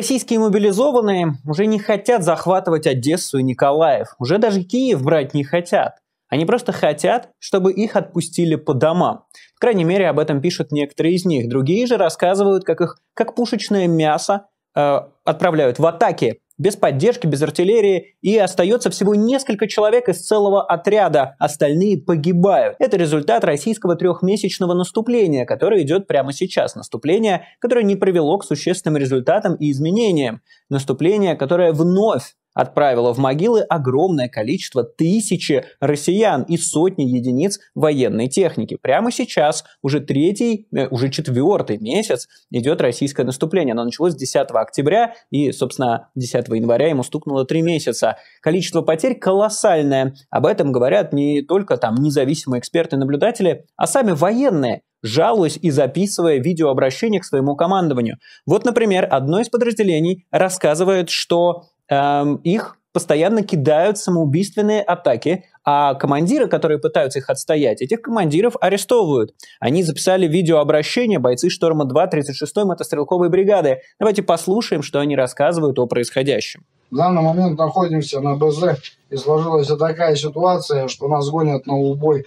Российские мобилизованные уже не хотят захватывать Одессу и Николаев, уже даже Киев брать не хотят. Они просто хотят, чтобы их отпустили по домам. По крайней мере, об этом пишут некоторые из них. Другие же рассказывают, как их, как пушечное мясо э, отправляют в атаки без поддержки, без артиллерии, и остается всего несколько человек из целого отряда, остальные погибают. Это результат российского трехмесячного наступления, которое идет прямо сейчас. Наступление, которое не привело к существенным результатам и изменениям. Наступление, которое вновь отправила в могилы огромное количество тысячи россиян и сотни единиц военной техники. Прямо сейчас, уже третий, э, уже четвертый месяц идет российское наступление. Оно началось 10 октября и, собственно, 10 января ему стукнуло три месяца. Количество потерь колоссальное. Об этом говорят не только там независимые эксперты-наблюдатели, а сами военные, жалуясь и записывая видеообращение к своему командованию. Вот, например, одно из подразделений рассказывает, что эм, их постоянно кидают самоубийственные атаки, а командиры, которые пытаются их отстоять, этих командиров арестовывают. Они записали видеообращение бойцы «Шторма-2» 36-й мотострелковой бригады. Давайте послушаем, что они рассказывают о происходящем. В данный момент находимся на БЗ, и сложилась такая ситуация, что нас гонят на убой.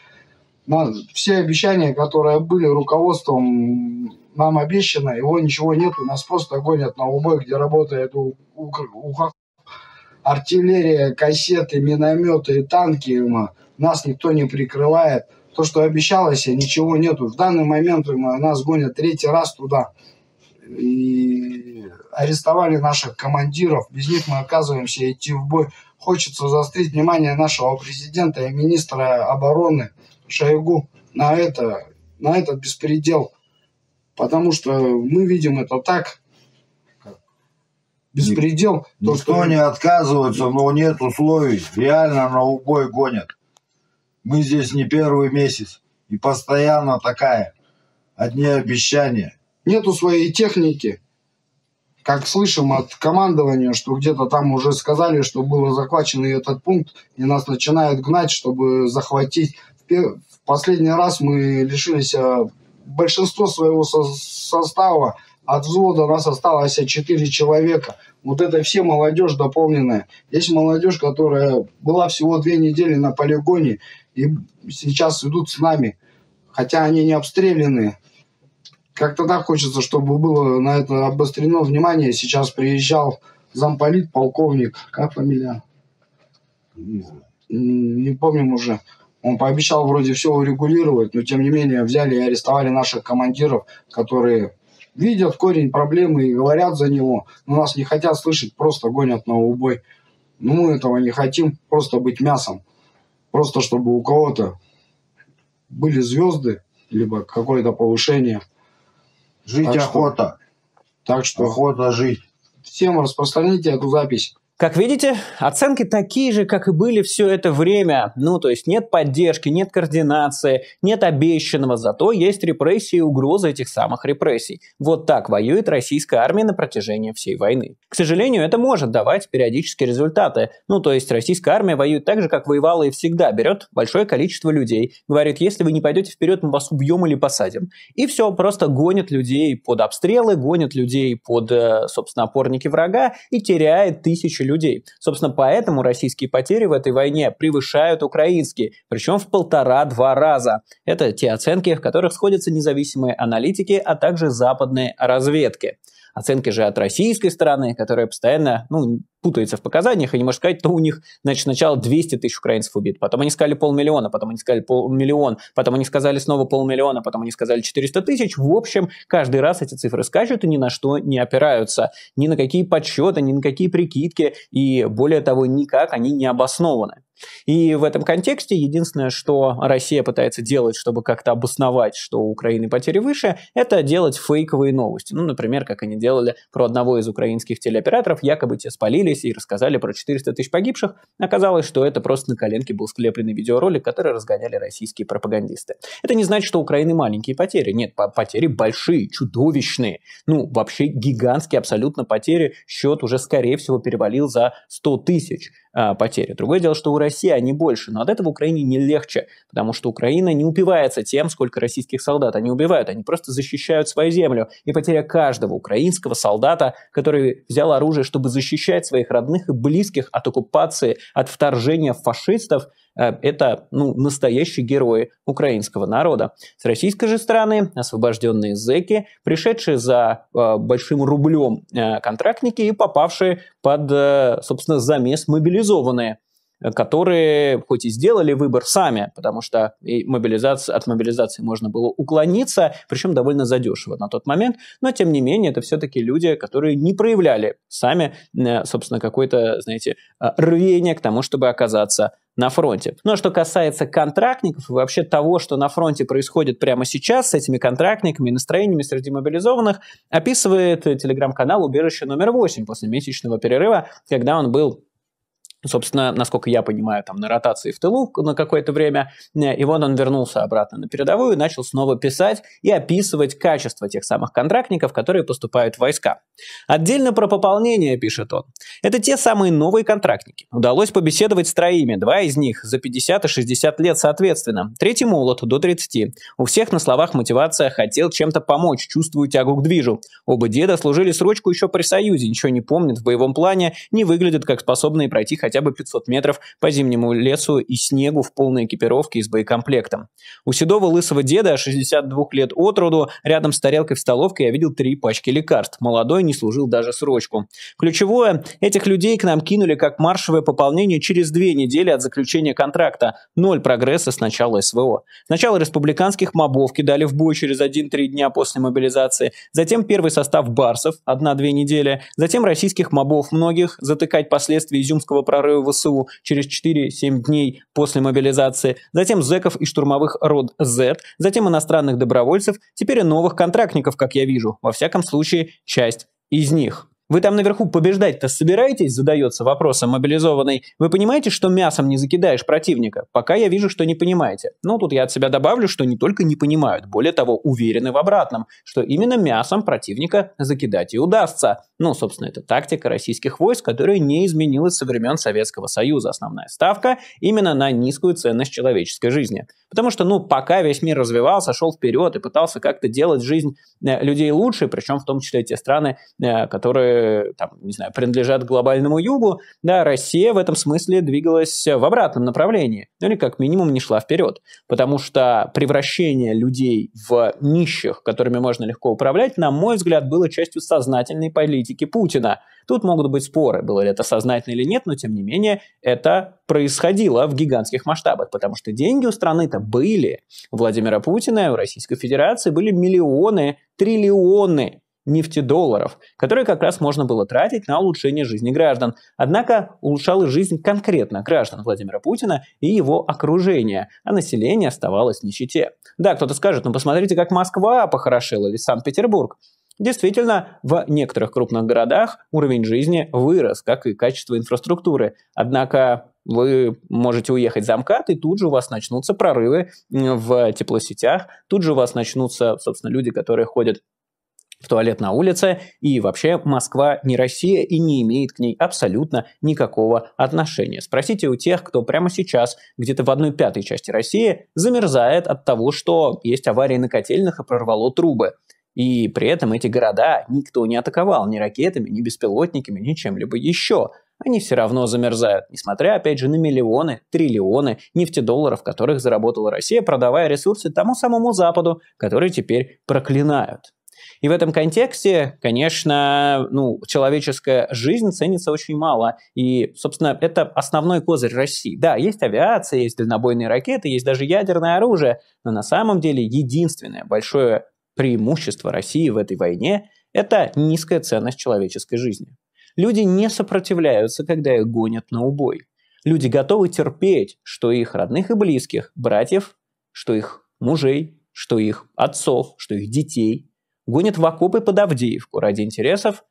все обещания, которые были руководством нам обещано, его ничего нет, и нас просто гонят на убой, где работает у, у, у артиллерия, кассеты, минометы, танки, нас никто не прикрывает. То, что обещалось, ничего нету. В данный момент нас гонят третий раз туда. И арестовали наших командиров. Без них мы оказываемся идти в бой. Хочется заострить внимание нашего президента и министра обороны Шойгу на, это, на этот беспредел. Потому что мы видим это так, беспредел. Никто то, что... не отказывается, но нет условий. Реально на убой гонят. Мы здесь не первый месяц. И постоянно такая. Одни обещания. Нету своей техники. Как слышим от командования, что где-то там уже сказали, что был захвачен этот пункт, и нас начинают гнать, чтобы захватить. В последний раз мы лишились а, большинства своего со состава от взвода нас осталось 4 человека. Вот это все молодежь дополненная. Есть молодежь, которая была всего две недели на полигоне и сейчас идут с нами. Хотя они не обстреляны. Как-то так хочется, чтобы было на это обострено внимание. Сейчас приезжал замполит, полковник, как фамилия? Не помним уже. Он пообещал вроде все урегулировать, но тем не менее взяли и арестовали наших командиров, которые видят корень проблемы и говорят за него, но нас не хотят слышать, просто гонят на убой. Но ну, мы этого не хотим, просто быть мясом. Просто чтобы у кого-то были звезды, либо какое-то повышение. Жить так охота. Что, так что... Охота жить. Всем распространите эту запись. Как видите, оценки такие же, как и были все это время. Ну, то есть нет поддержки, нет координации, нет обещанного, зато есть репрессии и угроза этих самых репрессий. Вот так воюет российская армия на протяжении всей войны. К сожалению, это может давать периодические результаты. Ну, то есть российская армия воюет так же, как воевала и всегда, берет большое количество людей, говорит, если вы не пойдете вперед, мы вас убьем или посадим. И все, просто гонит людей под обстрелы, гонит людей под, э, собственно, опорники врага и теряет тысячи тысячи людей. Собственно, поэтому российские потери в этой войне превышают украинские, причем в полтора-два раза. Это те оценки, в которых сходятся независимые аналитики, а также западные разведки. Оценки же от российской стороны, которая постоянно ну, путается в показаниях и не может сказать, то у них, значит, сначала 200 тысяч украинцев убит, потом они сказали полмиллиона, потом они сказали полмиллион, потом они сказали снова полмиллиона, потом они сказали 400 тысяч. В общем, каждый раз эти цифры скачут и ни на что не опираются, ни на какие подсчеты, ни на какие прикидки, и более того, никак они не обоснованы. И в этом контексте единственное, что Россия пытается делать, чтобы как-то обосновать, что у Украины потери выше, это делать фейковые новости. Ну, например, как они делали про одного из украинских телеоператоров, якобы те спалились и рассказали про 400 тысяч погибших. Оказалось, что это просто на коленке был склепленный видеоролик, который разгоняли российские пропагандисты. Это не значит, что у Украины маленькие потери. Нет, потери большие, чудовищные. Ну, вообще гигантские абсолютно потери. Счет уже, скорее всего, перевалил за 100 тысяч а, потери. Другое дело, что у России Россия, а не больше. Но от этого Украине не легче, потому что Украина не упивается тем, сколько российских солдат они убивают. Они просто защищают свою землю. И потеря каждого украинского солдата, который взял оружие, чтобы защищать своих родных и близких от оккупации, от вторжения фашистов, э, это ну, настоящие герои украинского народа. С российской же стороны освобожденные зэки, пришедшие за э, большим рублем э, контрактники и попавшие под, э, собственно, замес мобилизованные – которые хоть и сделали выбор сами, потому что мобилизация, от мобилизации можно было уклониться, причем довольно задешево на тот момент, но тем не менее это все-таки люди, которые не проявляли сами, э, собственно, какое-то, знаете, э, рвение к тому, чтобы оказаться на фронте. Но ну, а что касается контрактников и вообще того, что на фронте происходит прямо сейчас с этими контрактниками и настроениями среди мобилизованных, описывает э, телеграм-канал «Убежище номер 8» после месячного перерыва, когда он был собственно, насколько я понимаю, там на ротации в тылу на какое-то время, э, и вот он вернулся обратно на передовую, начал снова писать и описывать качество тех самых контрактников, которые поступают в войска. Отдельно про пополнение, пишет он. Это те самые новые контрактники. Удалось побеседовать с троими, два из них за 50 и 60 лет соответственно, третий молод до 30. У всех на словах мотивация «хотел чем-то помочь, чувствую тягу к движу». Оба деда служили срочку еще при Союзе, ничего не помнят в боевом плане, не выглядят как способные пройти хотя хотя бы 500 метров по зимнему лесу и снегу в полной экипировке и с боекомплектом. У седого лысого деда, 62 лет от роду, рядом с тарелкой в столовке я видел три пачки лекарств. Молодой не служил даже срочку. Ключевое, этих людей к нам кинули как маршевое пополнение через две недели от заключения контракта. Ноль прогресса с начала СВО. Сначала республиканских мобов кидали в бой через 1-3 дня после мобилизации, затем первый состав барсов, 1-2 недели, затем российских мобов многих, затыкать последствия изюмского прорыва прорывы ВСУ через 4-7 дней после мобилизации, затем зеков и штурмовых род Z, затем иностранных добровольцев, теперь и новых контрактников, как я вижу, во всяком случае, часть из них. Вы там наверху побеждать-то собираетесь, задается вопросом мобилизованный. Вы понимаете, что мясом не закидаешь противника? Пока я вижу, что не понимаете. Но ну, тут я от себя добавлю, что не только не понимают, более того, уверены в обратном, что именно мясом противника закидать и удастся. Ну, собственно, это тактика российских войск, которая не изменилась со времен Советского Союза. Основная ставка именно на низкую ценность человеческой жизни. Потому что, ну, пока весь мир развивался, шел вперед и пытался как-то делать жизнь э, людей лучше, причем в том числе те страны, э, которые там, не знаю, принадлежат глобальному югу, да, Россия в этом смысле двигалась в обратном направлении, ну или как минимум не шла вперед, потому что превращение людей в нищих, которыми можно легко управлять, на мой взгляд, было частью сознательной политики Путина. Тут могут быть споры, было ли это сознательно или нет, но тем не менее это происходило в гигантских масштабах, потому что деньги у страны-то были. У Владимира Путина, у Российской Федерации были миллионы, триллионы нефтедолларов, которые как раз можно было тратить на улучшение жизни граждан. Однако улучшала жизнь конкретно граждан Владимира Путина и его окружения, а население оставалось в нищете. Да, кто-то скажет, ну посмотрите, как Москва похорошела или Санкт-Петербург. Действительно, в некоторых крупных городах уровень жизни вырос, как и качество инфраструктуры. Однако вы можете уехать за МКАД, и тут же у вас начнутся прорывы в теплосетях, тут же у вас начнутся, собственно, люди, которые ходят в туалет на улице, и вообще Москва не Россия и не имеет к ней абсолютно никакого отношения. Спросите у тех, кто прямо сейчас где-то в одной пятой части России замерзает от того, что есть аварии на котельных и прорвало трубы. И при этом эти города никто не атаковал ни ракетами, ни беспилотниками, ни чем-либо еще. Они все равно замерзают, несмотря, опять же, на миллионы, триллионы нефтедолларов, которых заработала Россия, продавая ресурсы тому самому Западу, который теперь проклинают. И в этом контексте, конечно, ну, человеческая жизнь ценится очень мало. И, собственно, это основной козырь России. Да, есть авиация, есть дальнобойные ракеты, есть даже ядерное оружие, но на самом деле единственное большое преимущество России в этой войне – это низкая ценность человеческой жизни. Люди не сопротивляются, когда их гонят на убой. Люди готовы терпеть, что их родных и близких, братьев, что их мужей, что их отцов, что их детей гонит в окопы под Авдеевку ради интересов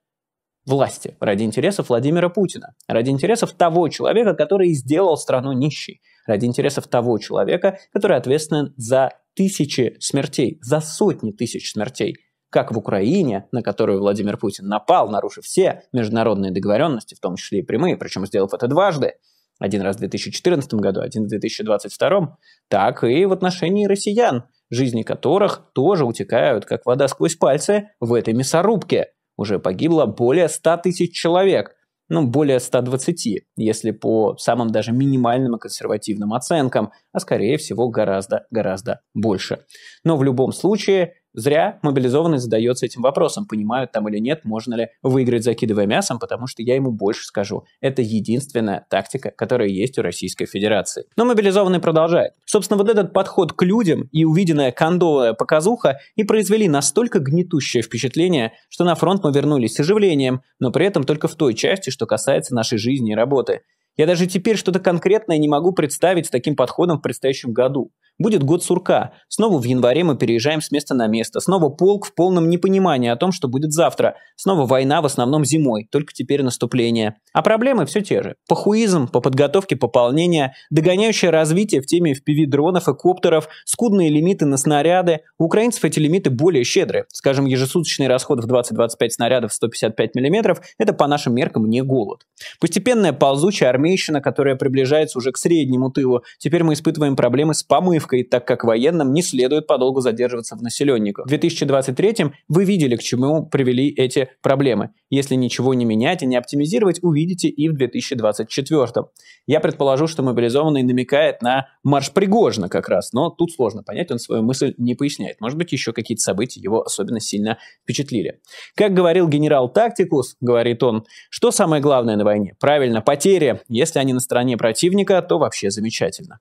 власти, ради интересов Владимира Путина, ради интересов того человека, который сделал страну нищей, ради интересов того человека, который ответственен за тысячи смертей, за сотни тысяч смертей, как в Украине, на которую Владимир Путин напал, нарушив все международные договоренности, в том числе и прямые, причем сделав это дважды, один раз в 2014 году, один в 2022, так и в отношении россиян – жизни которых тоже утекают, как вода сквозь пальцы, в этой мясорубке. Уже погибло более 100 тысяч человек, ну, более 120, если по самым даже минимальным и консервативным оценкам, а скорее всего гораздо-гораздо больше. Но в любом случае зря мобилизованный задается этим вопросом, понимают там или нет, можно ли выиграть, закидывая мясом, потому что я ему больше скажу. Это единственная тактика, которая есть у Российской Федерации. Но мобилизованный продолжает. Собственно, вот этот подход к людям и увиденная кондовая показуха и произвели настолько гнетущее впечатление, что на фронт мы вернулись с оживлением, но при этом только в той части, что касается нашей жизни и работы. Я даже теперь что-то конкретное не могу представить с таким подходом в предстоящем году. Будет год сурка. Снова в январе мы переезжаем с места на место. Снова полк в полном непонимании о том, что будет завтра. Снова война, в основном зимой, только теперь наступление. А проблемы все те же. похуизм по подготовке пополнения, догоняющее развитие в теме FPV дронов и коптеров, скудные лимиты на снаряды. У украинцев эти лимиты более щедры. Скажем, ежесуточный расход в 20-25 снарядов 155 мм – это по нашим меркам не голод. Постепенная ползучая армейщина, которая приближается уже к среднему тылу. Теперь мы испытываем проблемы с помывкой ошибкой, так как военным не следует подолгу задерживаться в населенниках. В 2023 м вы видели, к чему привели эти проблемы. Если ничего не менять и не оптимизировать, увидите и в 2024. м Я предположу, что мобилизованный намекает на марш Пригожина как раз, но тут сложно понять, он свою мысль не поясняет. Может быть, еще какие-то события его особенно сильно впечатлили. Как говорил генерал Тактикус, говорит он, что самое главное на войне? Правильно, потери. Если они на стороне противника, то вообще замечательно.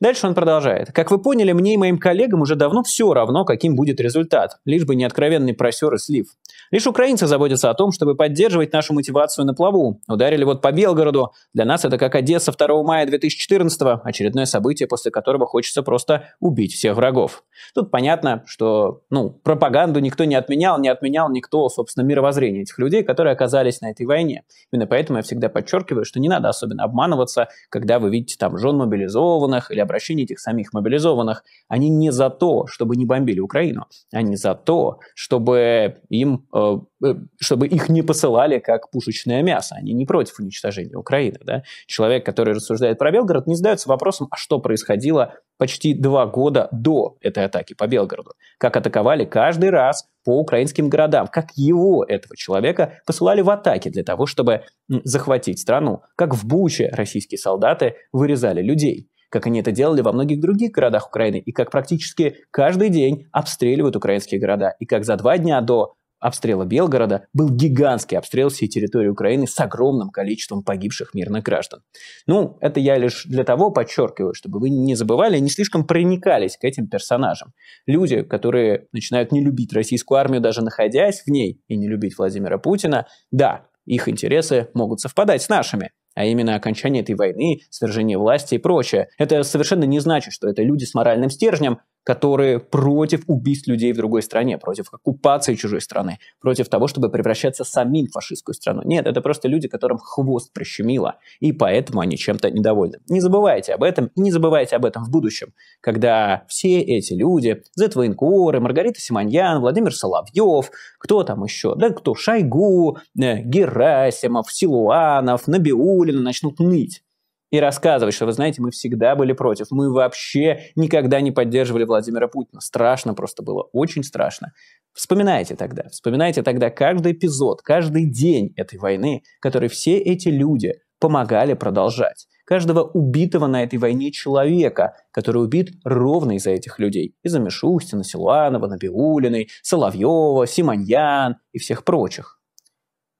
Дальше он продолжает. Как вы поняли, мне и моим коллегам уже давно все равно, каким будет результат, лишь бы не откровенный просер и слив. Лишь украинцы заботятся о том, чтобы поддерживать нашу мотивацию на плаву. Ударили вот по Белгороду. Для нас это как Одесса 2 мая 2014 очередное событие, после которого хочется просто убить всех врагов. Тут понятно, что ну, пропаганду никто не отменял, не отменял никто, собственно, мировоззрение этих людей, которые оказались на этой войне. Именно поэтому я всегда подчеркиваю, что не надо особенно обманываться, когда вы видите там жен мобилизованных, мобилизованных или обращение этих самих мобилизованных, они не за то, чтобы не бомбили Украину, они за то, чтобы им, э, э, чтобы их не посылали как пушечное мясо, они не против уничтожения Украины. Да? Человек, который рассуждает про Белгород, не задается вопросом, а что происходило почти два года до этой атаки по Белгороду, как атаковали каждый раз по украинским городам, как его, этого человека, посылали в атаки для того, чтобы захватить страну, как в Буче российские солдаты вырезали людей как они это делали во многих других городах Украины, и как практически каждый день обстреливают украинские города, и как за два дня до обстрела Белгорода был гигантский обстрел всей территории Украины с огромным количеством погибших мирных граждан. Ну, это я лишь для того подчеркиваю, чтобы вы не забывали, не слишком проникались к этим персонажам. Люди, которые начинают не любить российскую армию, даже находясь в ней, и не любить Владимира Путина, да, их интересы могут совпадать с нашими а именно окончание этой войны, свержение власти и прочее. Это совершенно не значит, что это люди с моральным стержнем, которые против убийств людей в другой стране, против оккупации чужой страны, против того, чтобы превращаться самим в фашистскую страну. Нет, это просто люди, которым хвост прищемило, и поэтому они чем-то недовольны. Не забывайте об этом, и не забывайте об этом в будущем, когда все эти люди, Z-военкоры, Маргарита Симоньян, Владимир Соловьев, кто там еще, да кто, Шойгу, э, Герасимов, Силуанов, Набиулина начнут ныть и рассказывать, что, вы знаете, мы всегда были против, мы вообще никогда не поддерживали Владимира Путина. Страшно просто было, очень страшно. Вспоминайте тогда, вспоминайте тогда каждый эпизод, каждый день этой войны, который все эти люди помогали продолжать. Каждого убитого на этой войне человека, который убит ровно из-за этих людей. Из-за Мишустина, Силуанова, Набиулиной, Соловьева, Симоньян и всех прочих.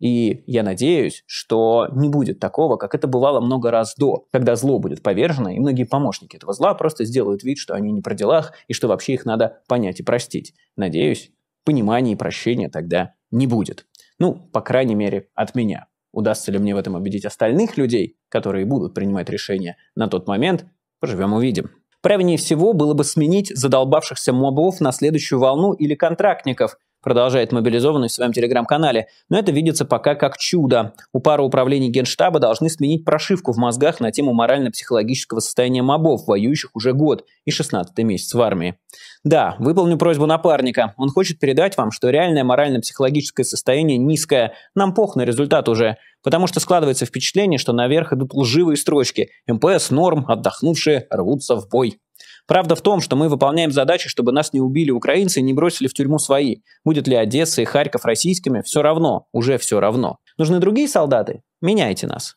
И я надеюсь, что не будет такого, как это бывало много раз до, когда зло будет повержено, и многие помощники этого зла просто сделают вид, что они не про делах, и что вообще их надо понять и простить. Надеюсь, понимания и прощения тогда не будет. Ну, по крайней мере, от меня. Удастся ли мне в этом убедить остальных людей, которые будут принимать решения на тот момент, поживем увидим. Правильнее всего было бы сменить задолбавшихся мобов на следующую волну или контрактников – продолжает мобилизованный в своем телеграм-канале, но это видится пока как чудо. У пары управлений Генштаба должны сменить прошивку в мозгах на тему морально-психологического состояния мобов, воюющих уже год и 16 месяц в армии. Да, выполню просьбу напарника. Он хочет передать вам, что реальное морально-психологическое состояние низкое. Нам пох на результат уже. Потому что складывается впечатление, что наверх идут лживые строчки. МПС, норм, отдохнувшие, рвутся в бой. Правда в том, что мы выполняем задачи, чтобы нас не убили украинцы и не бросили в тюрьму свои. Будет ли Одесса и Харьков российскими, все равно, уже все равно. Нужны другие солдаты? Меняйте нас.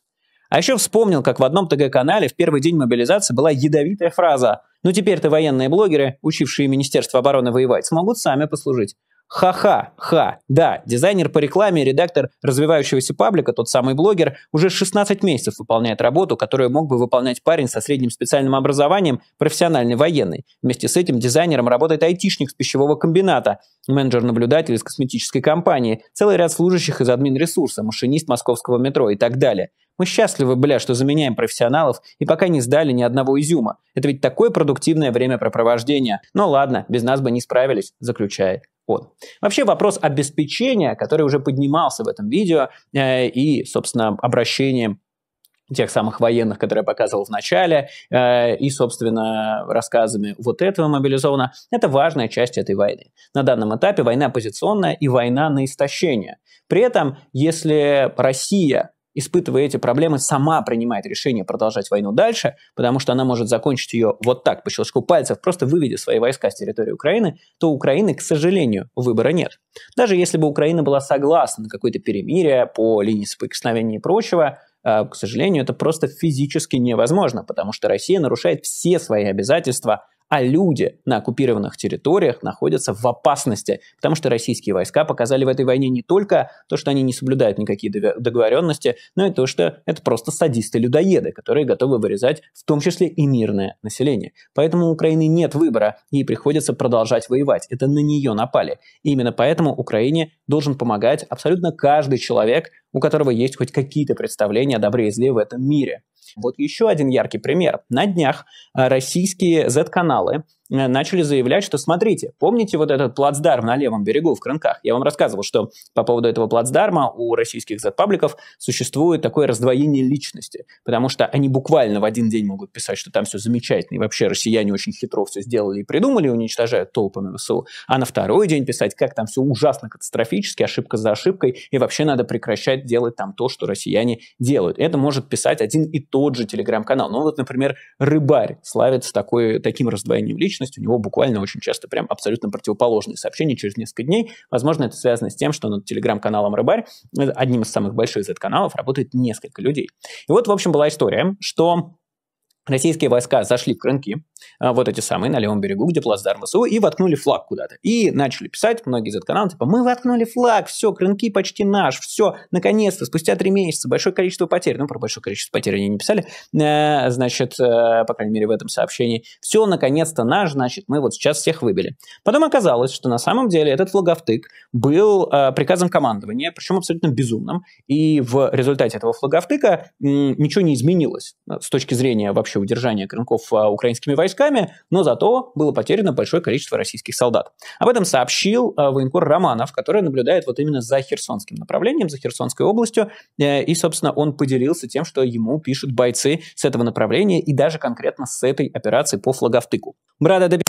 А еще вспомнил, как в одном ТГ-канале в первый день мобилизации была ядовитая фраза «Ну теперь-то военные блогеры, учившие Министерство обороны воевать, смогут сами послужить». Ха-ха-ха. Да, дизайнер по рекламе, редактор развивающегося паблика, тот самый блогер, уже 16 месяцев выполняет работу, которую мог бы выполнять парень со средним специальным образованием, профессиональный военный. Вместе с этим дизайнером работает айтишник с пищевого комбината, менеджер-наблюдатель из косметической компании, целый ряд служащих из админресурса, машинист московского метро и так далее. Мы счастливы, бля, что заменяем профессионалов и пока не сдали ни одного изюма. Это ведь такое продуктивное времяпрепровождение. Но ну ладно, без нас бы не справились, заключает кода. Вообще вопрос обеспечения, который уже поднимался в этом видео, э, и, собственно, обращением тех самых военных, которые я показывал в начале, э, и, собственно, рассказами вот этого мобилизовано, это важная часть этой войны. На данном этапе война позиционная и война на истощение. При этом, если Россия испытывая эти проблемы, сама принимает решение продолжать войну дальше, потому что она может закончить ее вот так, по щелчку пальцев, просто выведя свои войска с территории Украины, то у Украины, к сожалению, выбора нет. Даже если бы Украина была согласна на какое-то перемирие по линии соприкосновения и прочего, э, к сожалению, это просто физически невозможно, потому что Россия нарушает все свои обязательства а люди на оккупированных территориях находятся в опасности, потому что российские войска показали в этой войне не только то, что они не соблюдают никакие договоренности, но и то, что это просто садисты-людоеды, которые готовы вырезать в том числе и мирное население. Поэтому у Украины нет выбора, ей приходится продолжать воевать. Это на нее напали. И именно поэтому Украине должен помогать абсолютно каждый человек, у которого есть хоть какие-то представления о добре и зле в этом мире. Вот еще один яркий пример. На днях а, российские Z-каналы Э, начали заявлять, что смотрите, помните вот этот плацдарм на левом берегу в Крынках? Я вам рассказывал, что по поводу этого плацдарма у российских запабликов существует такое раздвоение личности, потому что они буквально в один день могут писать, что там все замечательно, и вообще россияне очень хитро все сделали и придумали, уничтожают толпами ВСУ, а на второй день писать, как там все ужасно катастрофически, ошибка за ошибкой, и вообще надо прекращать делать там то, что россияне делают. Это может писать один и тот же телеграм-канал. Ну вот, например, Рыбарь славится такой, таким раздвоением личности, личность, у него буквально очень часто прям абсолютно противоположные сообщения через несколько дней. Возможно, это связано с тем, что над телеграм-каналом Рыбарь, э, одним из самых больших Z-каналов, работает несколько людей. И вот, в общем, была история, что Российские войска зашли в Крынки, а, вот эти самые, на левом берегу, где плацдарм СУ, и воткнули флаг куда-то. И начали писать многие из каналы типа, мы воткнули флаг, все, Крынки почти наш, все, наконец-то, спустя три месяца, большое количество потерь, ну, про большое количество потерь они не писали, э, значит, э, по крайней мере, в этом сообщении, все, наконец-то наш, значит, мы вот сейчас всех выбили. Потом оказалось, что на самом деле этот флаговтык был э, приказом командования, причем абсолютно безумным, и в результате этого флаговтыка ничего не изменилось с точки зрения вообще общее удержание Крынков а, украинскими войсками, но зато было потеряно большое количество российских солдат. Об этом сообщил а, военкор Романов, который наблюдает вот именно за Херсонским направлением, за Херсонской областью, э, и, собственно, он поделился тем, что ему пишут бойцы с этого направления и даже конкретно с этой операции по флаговтыку. Брада доби...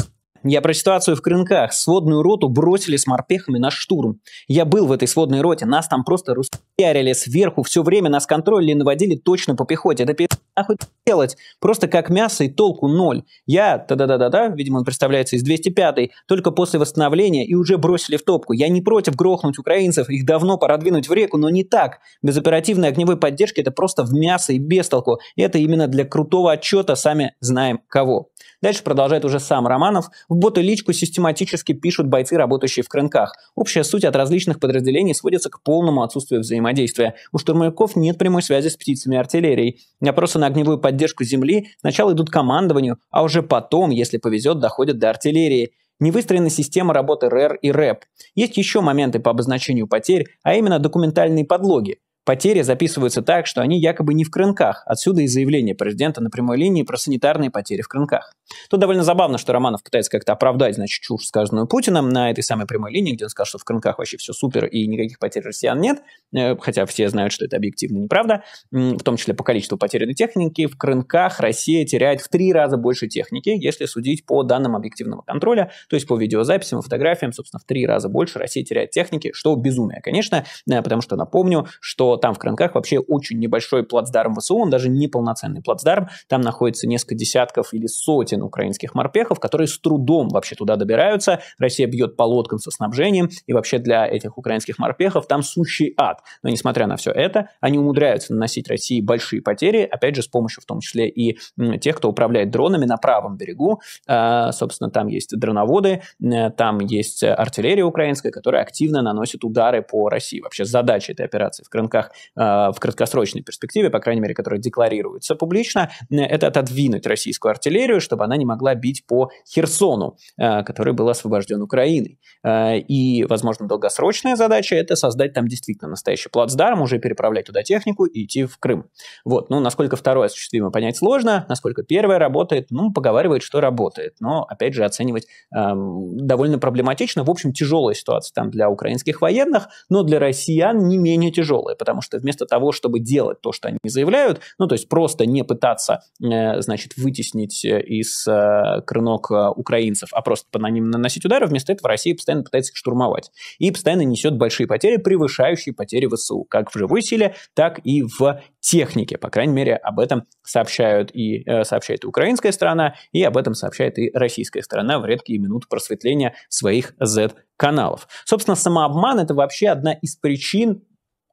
Я про ситуацию в Крынках. Сводную роту бросили с морпехами на штурм. Я был в этой сводной роте, нас там просто русские пиарили сверху, все время нас контролили, и наводили точно по пехоте. Это пи***, нахуй делать? Просто как мясо и толку ноль. Я, да-да-да-да, видимо, он представляется из 205-й, только после восстановления и уже бросили в топку. Я не против грохнуть украинцев, их давно пора двинуть в реку, но не так. Без оперативной огневой поддержки это просто в мясо и без толку. И Это именно для крутого отчета сами знаем кого. Дальше продолжает уже сам Романов. В боты личку систематически пишут бойцы, работающие в крынках. Общая суть от различных подразделений сводится к полному отсутствию взаимодействия взаимодействия. У штурмовиков нет прямой связи с птицами артиллерии. Опросы на огневую поддержку земли сначала идут командованию, а уже потом, если повезет, доходят до артиллерии. Не выстроена система работы РЭР и РЭП. Есть еще моменты по обозначению потерь, а именно документальные подлоги потери записываются так, что они якобы не в крынках. Отсюда и заявление президента на прямой линии про санитарные потери в крынках. Тут довольно забавно, что Романов пытается как-то оправдать, значит, чушь, сказанную Путиным на этой самой прямой линии, где он сказал, что в крынках вообще все супер и никаких потерь россиян нет, э, хотя все знают, что это объективно неправда, в том числе по количеству потерянной техники. В крынках Россия теряет в три раза больше техники, если судить по данным объективного контроля, то есть по видеозаписям и фотографиям, собственно, в три раза больше Россия теряет техники, что безумие, конечно, э, потому что напомню, что там в Кранках вообще очень небольшой плацдарм ВСУ, он даже не полноценный плацдарм, там находится несколько десятков или сотен украинских морпехов, которые с трудом вообще туда добираются, Россия бьет по лодкам со снабжением, и вообще для этих украинских морпехов там сущий ад. Но несмотря на все это, они умудряются наносить России большие потери, опять же, с помощью в том числе и тех, кто управляет дронами на правом берегу. А, собственно, там есть дроноводы, там есть артиллерия украинская, которая активно наносит удары по России. Вообще задача этой операции в Крынках мерах э, в краткосрочной перспективе, по крайней мере, которые декларируются публично, э, это отодвинуть российскую артиллерию, чтобы она не могла бить по Херсону, э, который был освобожден Украиной. И, возможно, долгосрочная задача – это создать там действительно настоящий плацдарм, уже переправлять туда технику и идти в Крым. Вот. Ну, насколько второе осуществимо, понять сложно. Насколько первое работает, ну, поговаривает, что работает. Но, опять же, оценивать эм, довольно проблематично. В общем, тяжелая ситуация там для украинских военных, но для россиян не менее тяжелая, потому что вместо того, чтобы делать то, что они заявляют, ну, то есть просто не пытаться, э, значит, вытеснить э, из э, крынок украинцев, а просто по ним наносить удары, вместо этого Россия постоянно пытается их штурмовать. И постоянно несет большие потери, превышающие потери ВСУ, как в живой силе, так и в технике. По крайней мере, об этом сообщают и сообщает и украинская сторона, и об этом сообщает и российская сторона в редкие минуты просветления своих Z-каналов. Собственно, самообман – это вообще одна из причин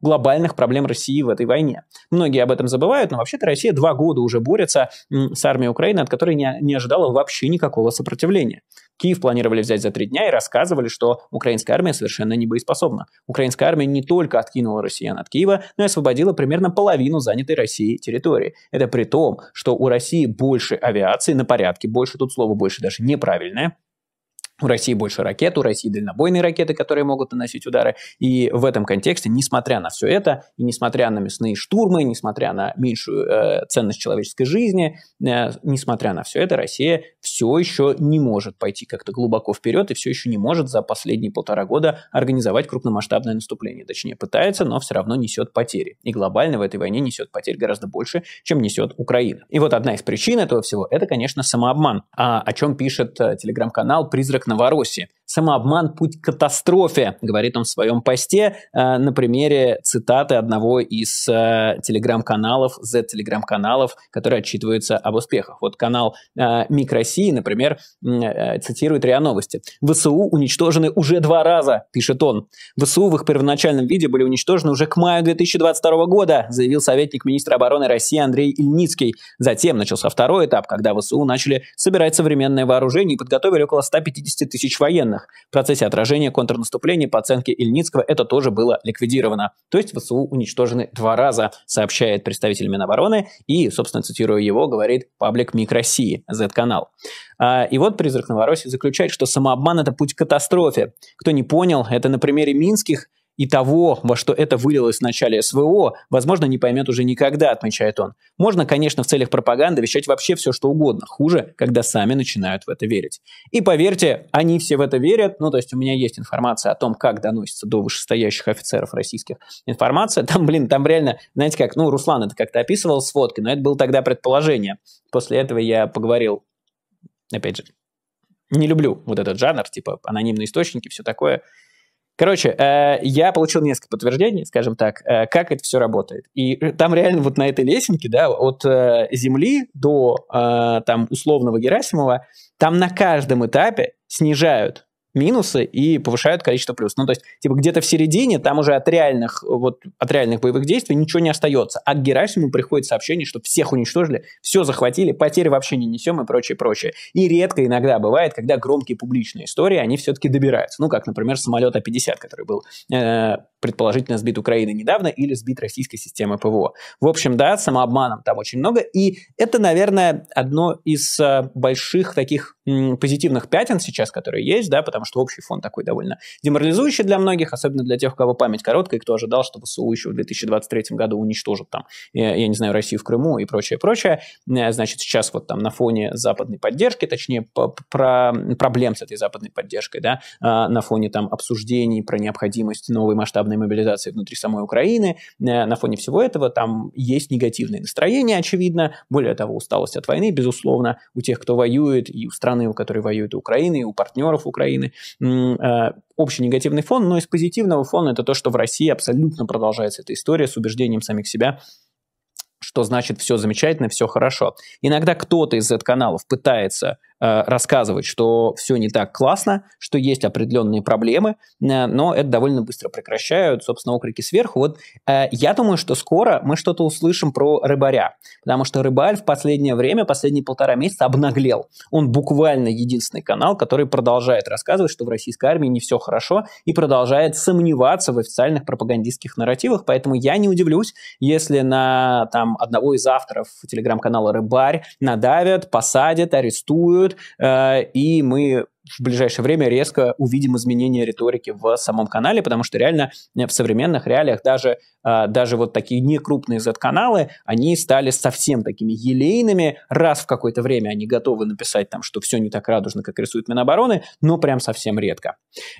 глобальных проблем России в этой войне. Многие об этом забывают, но вообще-то Россия два года уже борется с армией Украины, от которой не, не ожидала вообще никакого сопротивления. Киев планировали взять за три дня и рассказывали, что украинская армия совершенно не боеспособна. Украинская армия не только откинула россиян от Киева, но и освободила примерно половину занятой Россией территории. Это при том, что у России больше авиации на порядке, больше тут слово больше даже неправильное, у России больше ракет, у России дальнобойные ракеты, которые могут наносить удары. И в этом контексте, несмотря на все это, и несмотря на мясные штурмы, несмотря на меньшую э, ценность человеческой жизни, э, несмотря на все это, Россия все еще не может пойти как-то глубоко вперед и все еще не может за последние полтора года организовать крупномасштабное наступление. Точнее, пытается, но все равно несет потери. И глобально в этой войне несет потерь гораздо больше, чем несет Украина. И вот одна из причин этого всего – это, конечно, самообман. А, о чем пишет э, телеграм-канал «Призрак как Новороссия, Самообман – путь к катастрофе, говорит он в своем посте э, на примере цитаты одного из э, телеграм-каналов, Z-телеграм-каналов, которые отчитываются об успехах. Вот канал э, МИК России, например, э, цитирует РИА Новости. ВСУ уничтожены уже два раза, пишет он. ВСУ в их первоначальном виде были уничтожены уже к маю 2022 года, заявил советник министра обороны России Андрей Ильницкий. Затем начался второй этап, когда ВСУ начали собирать современное вооружение и подготовили около 150 тысяч военных данных. В процессе отражения контрнаступления, по оценке Ильницкого, это тоже было ликвидировано. То есть ВСУ уничтожены два раза, сообщает представитель Минобороны и, собственно, цитируя его, говорит паблик МИК России, Z-канал. А, и вот «Призрак Новороссии» заключает, что самообман – это путь к катастрофе. Кто не понял, это на примере минских и того, во что это вылилось в начале СВО, возможно, не поймет уже никогда, отмечает он. Можно, конечно, в целях пропаганды вещать вообще все, что угодно. Хуже, когда сами начинают в это верить. И поверьте, они все в это верят. Ну, то есть у меня есть информация о том, как доносится до вышестоящих офицеров российских информация. Там, блин, там реально, знаете как, ну, Руслан это как-то описывал с сводки, но это было тогда предположение. После этого я поговорил, опять же, не люблю вот этот жанр, типа анонимные источники, все такое. Короче, э, я получил несколько подтверждений, скажем так, э, как это все работает. И э, там реально вот на этой лесенке, да, от э, Земли до э, там условного Герасимова, там на каждом этапе снижают минусы и повышают количество плюсов. Ну, то есть, типа, где-то в середине там уже от реальных, вот, от реальных боевых действий ничего не остается. А к Герасиму приходит сообщение, что всех уничтожили, все захватили, потери вообще не несем и прочее, прочее. И редко иногда бывает, когда громкие публичные истории, они все-таки добираются. Ну, как, например, самолет А-50, который был э, предположительно сбит Украиной недавно или сбит российской системой ПВО. В общем, да, самообманом там очень много. И это, наверное, одно из э, больших таких позитивных пятен сейчас, которые есть, да, потому что общий фон такой довольно деморализующий для многих, особенно для тех, у кого память короткая, и кто ожидал, что ВСУ еще в 2023 году уничтожит там, я не знаю, Россию в Крыму и прочее, прочее. Э, значит, сейчас вот там на фоне западной поддержки, точнее, про проблем с этой западной поддержкой, да, э, на фоне там обсуждений про необходимость новой масштабной мобилизации внутри самой Украины, э, на фоне всего этого там есть негативные настроения, очевидно, более того, усталость от войны, безусловно, у тех, кто воюет, и у стран страны, у которой и Украина, и у партнеров Украины. Э, общий негативный фон, но из позитивного фона это то, что в России абсолютно продолжается эта история с убеждением самих себя, что значит все замечательно, все хорошо. Иногда кто-то из Z-каналов пытается Э, рассказывать, что все не так классно, что есть определенные проблемы, э, но это довольно быстро прекращают, собственно, окрики сверху. Вот э, я думаю, что скоро мы что-то услышим про рыбаря, потому что рыбарь в последнее время, последние полтора месяца обнаглел. Он буквально единственный канал, который продолжает рассказывать, что в российской армии не все хорошо и продолжает сомневаться в официальных пропагандистских нарративах, поэтому я не удивлюсь, если на там одного из авторов телеграм-канала «Рыбарь» надавят, посадят, арестуют, Э, и мы в ближайшее время резко увидим изменение риторики в самом канале, потому что реально э, в современных реалиях даже, э, даже вот такие некрупные Z-каналы, они стали совсем такими елейными. Раз в какое-то время они готовы написать там, что все не так радужно, как рисуют Минобороны, но прям совсем редко.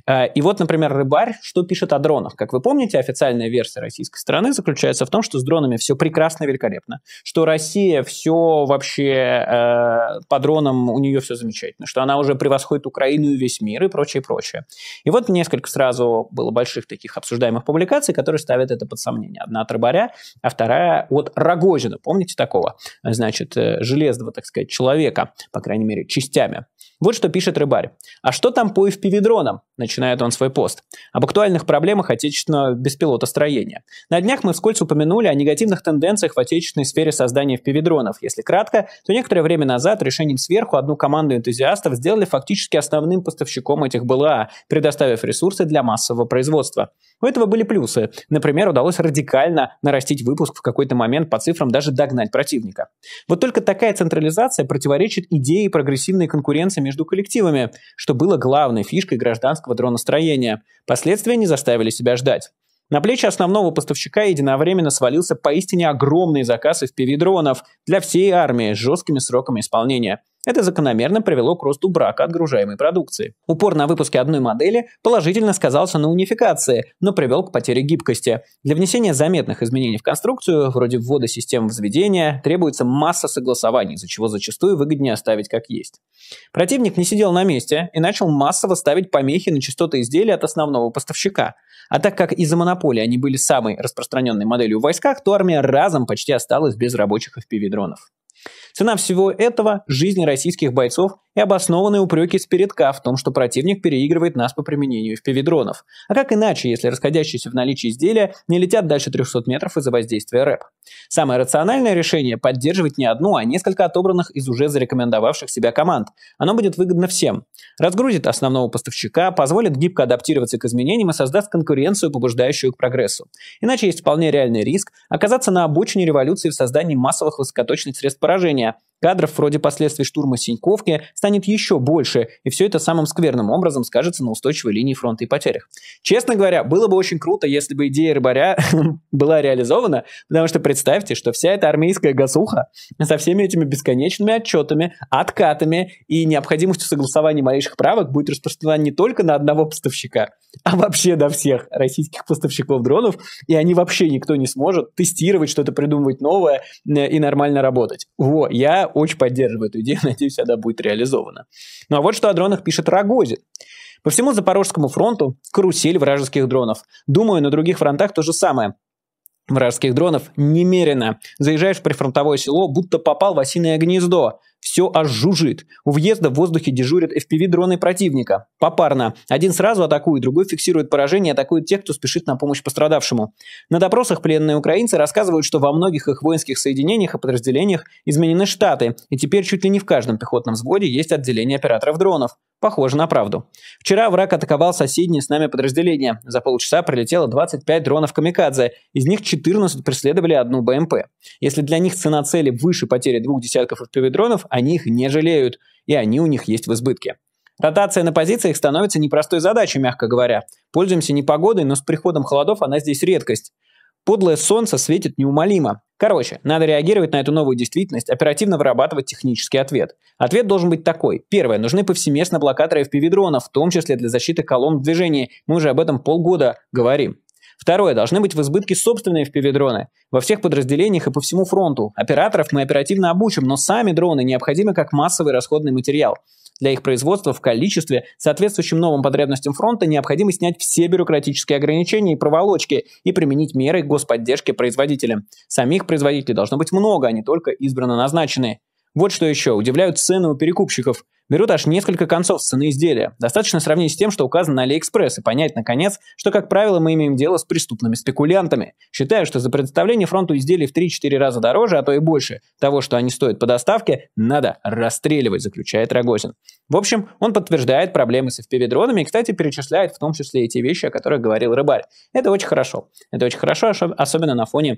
Э, и вот, например, Рыбарь что пишет о дронах. Как вы помните, официальная версия российской стороны заключается в том, что с дронами все прекрасно и великолепно, что Россия все вообще э, по дронам, у нее все замечательно, что она уже превосходит у Украину и весь мир и прочее, прочее. И вот несколько сразу было больших таких обсуждаемых публикаций, которые ставят это под сомнение. Одна от Рыбаря, а вторая от Рогозина. Помните такого? Значит, э, железного, так сказать, человека, по крайней мере, частями. Вот что пишет Рыбарь. А что там по FPV-дронам? Начинает он свой пост. Об актуальных проблемах отечественного беспилотостроения. На днях мы вскользь упомянули о негативных тенденциях в отечественной сфере создания FPV-дронов. Если кратко, то некоторое время назад решением сверху одну команду энтузиастов сделали фактически основным поставщиком этих БЛА, предоставив ресурсы для массового производства. У этого были плюсы. Например, удалось радикально нарастить выпуск в какой-то момент по цифрам, даже догнать противника. Вот только такая централизация противоречит идее прогрессивной конкуренции между коллективами, что было главной фишкой гражданского дроностроения. Последствия не заставили себя ждать. На плечи основного поставщика единовременно свалился поистине огромный заказ FPV-дронов для всей армии с жесткими сроками исполнения. Это закономерно привело к росту брака отгружаемой продукции. Упор на выпуске одной модели положительно сказался на унификации, но привел к потере гибкости. Для внесения заметных изменений в конструкцию, вроде ввода систем взведения, требуется масса согласований, из-за чего зачастую выгоднее оставить как есть. Противник не сидел на месте и начал массово ставить помехи на частоты изделия от основного поставщика. А так как из-за монополии они были самой распространенной моделью в войсках, то армия разом почти осталась без рабочих FPV-дронов. Цена всего этого – жизни российских бойцов и обоснованные упреки с передка в том, что противник переигрывает нас по применению FPV-дронов. А как иначе, если расходящиеся в наличии изделия не летят дальше 300 метров из-за воздействия рэп? Самое рациональное решение – поддерживать не одну, а несколько отобранных из уже зарекомендовавших себя команд. Оно будет выгодно всем. Разгрузит основного поставщика, позволит гибко адаптироваться к изменениям и создаст конкуренцию, побуждающую к прогрессу. Иначе есть вполне реальный риск оказаться на обочине революции в создании массовых высокоточных средств поражения, кадров вроде последствий штурма Синьковки, станет еще больше, и все это самым скверным образом скажется на устойчивой линии фронта и потерях. Честно говоря, было бы очень круто, если бы идея рыбаря была реализована, потому что представьте, что вся эта армейская гасуха со всеми этими бесконечными отчетами, откатами и необходимостью согласования малейших правок будет распространена не только на одного поставщика, а вообще до всех российских поставщиков дронов, и они вообще никто не сможет тестировать, что-то придумывать новое э, и нормально работать. Во, я очень поддерживаю эту идею, надеюсь, она будет реализована организовано. Ну а вот что о дронах пишет Рогозин. По всему Запорожскому фронту карусель вражеских дронов. Думаю, на других фронтах то же самое вражеских дронов немерено. Заезжаешь в прифронтовое село, будто попал в осиное гнездо. Все аж жужжит. У въезда в воздухе дежурят FPV-дроны противника. Попарно. Один сразу атакует, другой фиксирует поражение и атакует тех, кто спешит на помощь пострадавшему. На допросах пленные украинцы рассказывают, что во многих их воинских соединениях и подразделениях изменены штаты, и теперь чуть ли не в каждом пехотном взводе есть отделение операторов дронов. Похоже на правду. Вчера враг атаковал соседние с нами подразделения. За полчаса прилетело 25 дронов «Камикадзе». Из них 14 преследовали одну БМП. Если для них цена цели выше потери двух десятков FPV-дронов, о них не жалеют, и они у них есть в избытке. Ротация на позициях становится непростой задачей, мягко говоря. Пользуемся непогодой, но с приходом холодов она здесь редкость. Подлое солнце светит неумолимо. Короче, надо реагировать на эту новую действительность, оперативно вырабатывать технический ответ. Ответ должен быть такой. Первое. Нужны повсеместно блокаторы FPV-дронов, в том числе для защиты колонн в Мы уже об этом полгода говорим. Второе, должны быть в избытке собственные FPV-дроны во всех подразделениях и по всему фронту. Операторов мы оперативно обучим, но сами дроны необходимы как массовый расходный материал. Для их производства в количестве, соответствующим новым потребностям фронта, необходимо снять все бюрократические ограничения и проволочки и применить меры господдержки производителям. Самих производителей должно быть много, а не только избранно назначенные. Вот что еще, удивляют цены у перекупщиков. Берут аж несколько концов с цены изделия. Достаточно сравнить с тем, что указано на Алиэкспресс, и понять, наконец, что, как правило, мы имеем дело с преступными спекулянтами. Считаю, что за предоставление фронту изделий в 3-4 раза дороже, а то и больше, того, что они стоят по доставке, надо расстреливать, заключает Рогозин. В общем, он подтверждает проблемы с FPV-дронами и, кстати, перечисляет в том числе эти вещи, о которых говорил Рыбарь. Это очень хорошо. Это очень хорошо, особенно на фоне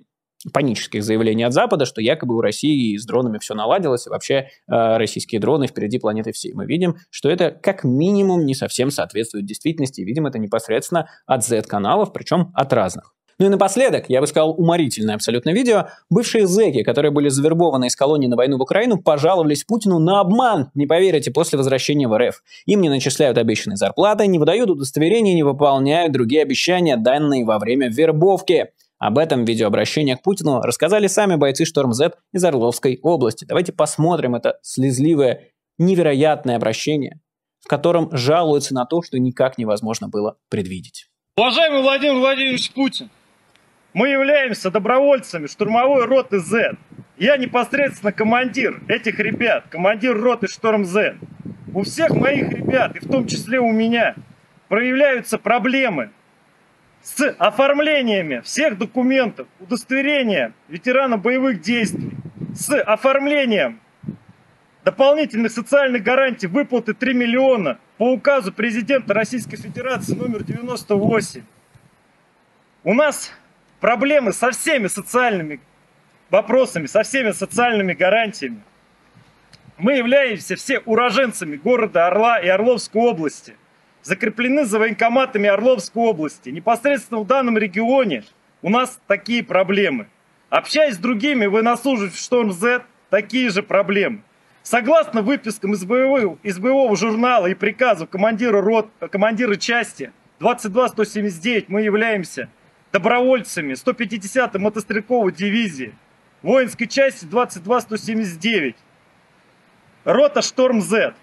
панических заявлений от Запада, что якобы у России с дронами все наладилось, и вообще э, российские дроны впереди планеты всей. Мы видим, что это как минимум не совсем соответствует действительности, и видим это непосредственно от Z-каналов, причем от разных. Ну и напоследок, я бы сказал, уморительное абсолютно видео. Бывшие зэки, которые были завербованы из колонии на войну в Украину, пожаловались Путину на обман, не поверите, после возвращения в РФ. Им не начисляют обещанные зарплаты, не выдают удостоверения, не выполняют другие обещания, данные во время вербовки. Об этом видеообращении к Путину рассказали сами бойцы Штормзет из Орловской области. Давайте посмотрим это слезливое, невероятное обращение, в котором жалуются на то, что никак невозможно было предвидеть. Уважаемый Владимир Владимирович Путин, мы являемся добровольцами штурмовой роты Z. Я непосредственно командир этих ребят, командир роты Шторм Z. У всех моих ребят, и в том числе у меня, проявляются проблемы с оформлениями всех документов, удостоверения ветерана боевых действий, с оформлением дополнительных социальных гарантий выплаты 3 миллиона по указу президента Российской Федерации номер 98. У нас проблемы со всеми социальными вопросами, со всеми социальными гарантиями. Мы являемся все уроженцами города Орла и Орловской области – закреплены за военкоматами Орловской области. Непосредственно в данном регионе у нас такие проблемы. Общаясь с другими вы в Шторм Z, такие же проблемы. Согласно выпискам из боевого, из боевого журнала и приказу командира, рот, командира части 22179 мы являемся добровольцами 150-й мотострелковой дивизии, воинской части 22179, рота Шторм Z.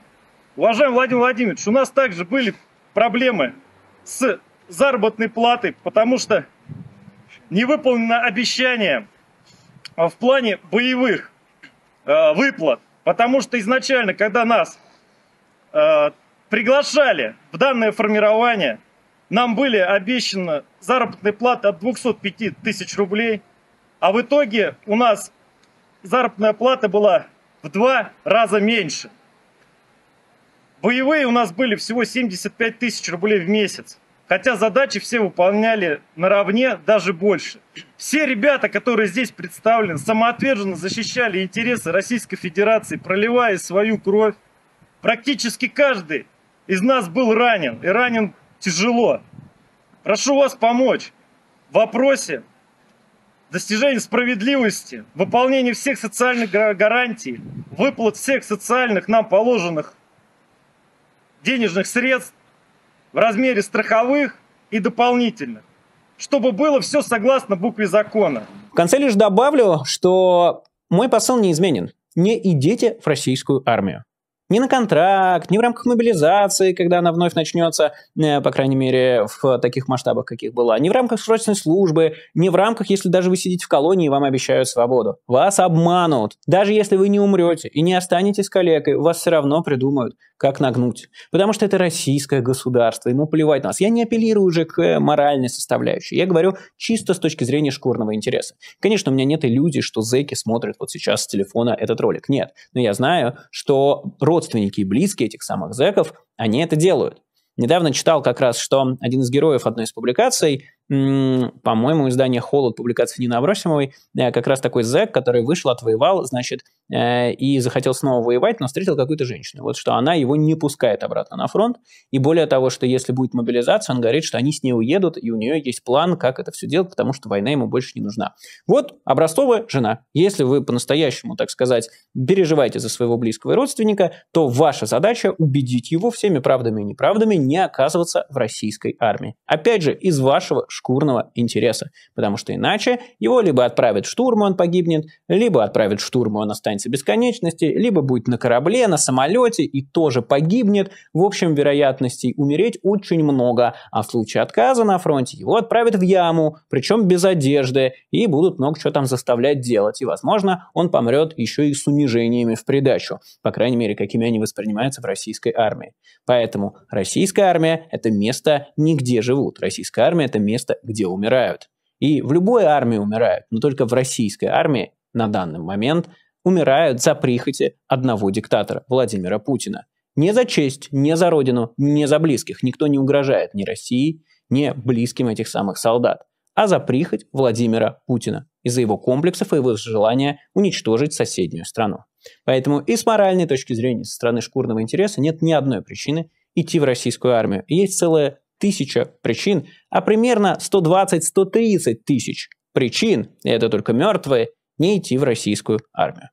Уважаемый Владимир Владимирович, у нас также были проблемы с заработной платой, потому что не выполнено обещание а, в плане боевых а, выплат. Потому что изначально, когда нас а, приглашали в данное формирование, нам были обещаны заработные платы от 205 тысяч рублей, а в итоге у нас заработная плата была в два раза меньше – Боевые у нас были всего 75 тысяч рублей в месяц. Хотя задачи все выполняли наравне, даже больше. Все ребята, которые здесь представлены, самоотверженно защищали интересы Российской Федерации, проливая свою кровь. Практически каждый из нас был ранен, и ранен тяжело. Прошу вас помочь в вопросе достижения справедливости, выполнения всех социальных гарантий, выплат всех социальных нам положенных денежных средств в размере страховых и дополнительных, чтобы было все согласно букве закона. В конце лишь добавлю, что мой посыл изменен, Не идите в российскую армию не на контракт, не в рамках мобилизации, когда она вновь начнется, э, по крайней мере, в таких масштабах, каких была, не в рамках срочной службы, не в рамках, если даже вы сидите в колонии вам обещают свободу. Вас обманут. Даже если вы не умрете и не останетесь коллегой, вас все равно придумают, как нагнуть. Потому что это российское государство, ему плевать на нас. Я не апеллирую уже к э, моральной составляющей. Я говорю чисто с точки зрения шкурного интереса. Конечно, у меня нет иллюзий, что зэки смотрят вот сейчас с телефона этот ролик. Нет. Но я знаю, что родственники и близкие этих самых зэков, они это делают. Недавно читал как раз, что один из героев одной из публикаций по-моему, издание «Холод» публикации Нины Абросимовой, э, как раз такой зэк, который вышел, отвоевал, значит, э, и захотел снова воевать, но встретил какую-то женщину. Вот что она его не пускает обратно на фронт, и более того, что если будет мобилизация, он говорит, что они с ней уедут, и у нее есть план, как это все делать, потому что война ему больше не нужна. Вот образцовая жена. Если вы по-настоящему, так сказать, переживаете за своего близкого и родственника, то ваша задача убедить его всеми правдами и неправдами не оказываться в российской армии. Опять же, из вашего шкурного интереса, потому что иначе его либо отправят в штурм, он погибнет, либо отправят в штурм, он останется бесконечности, либо будет на корабле, на самолете и тоже погибнет. В общем, вероятностей умереть очень много, а в случае отказа на фронте его отправят в яму, причем без одежды, и будут много чего там заставлять делать, и, возможно, он помрет еще и с унижениями в придачу, по крайней мере, какими они воспринимаются в российской армии. Поэтому российская армия – это место не где живут, российская армия – это место место, где умирают. И в любой армии умирают, но только в российской армии на данный момент умирают за прихоти одного диктатора, Владимира Путина. Не за честь, не за родину, не за близких. Никто не угрожает ни России, ни близким этих самых солдат, а за прихоть Владимира Путина из-за его комплексов и его желания уничтожить соседнюю страну. Поэтому и с моральной точки зрения, со стороны шкурного интереса нет ни одной причины идти в российскую армию. Есть целая тысяча причин, а примерно 120-130 тысяч причин, и это только мертвые, не идти в российскую армию.